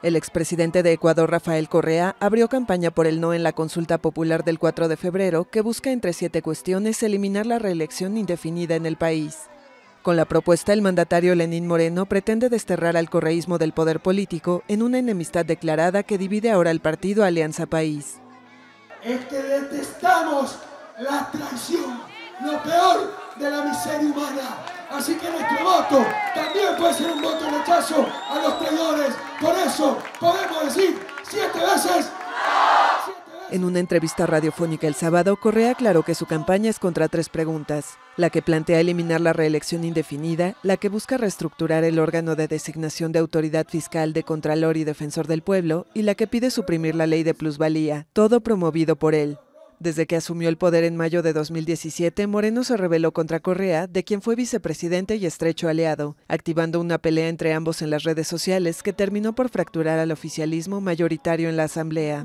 El expresidente de Ecuador, Rafael Correa, abrió campaña por el no en la consulta popular del 4 de febrero, que busca entre siete cuestiones eliminar la reelección indefinida en el país. Con la propuesta, el mandatario Lenín Moreno pretende desterrar al correísmo del poder político en una enemistad declarada que divide ahora el partido Alianza País. la lo peor de la miseria humana. Así que nuestro voto también puede ser un voto rechazo a por eso podemos decir siete veces. En una entrevista radiofónica el sábado, Correa aclaró que su campaña es contra tres preguntas, la que plantea eliminar la reelección indefinida, la que busca reestructurar el órgano de designación de autoridad fiscal de Contralor y Defensor del Pueblo, y la que pide suprimir la ley de plusvalía, todo promovido por él. Desde que asumió el poder en mayo de 2017, Moreno se rebeló contra Correa, de quien fue vicepresidente y estrecho aliado, activando una pelea entre ambos en las redes sociales que terminó por fracturar al oficialismo mayoritario en la Asamblea.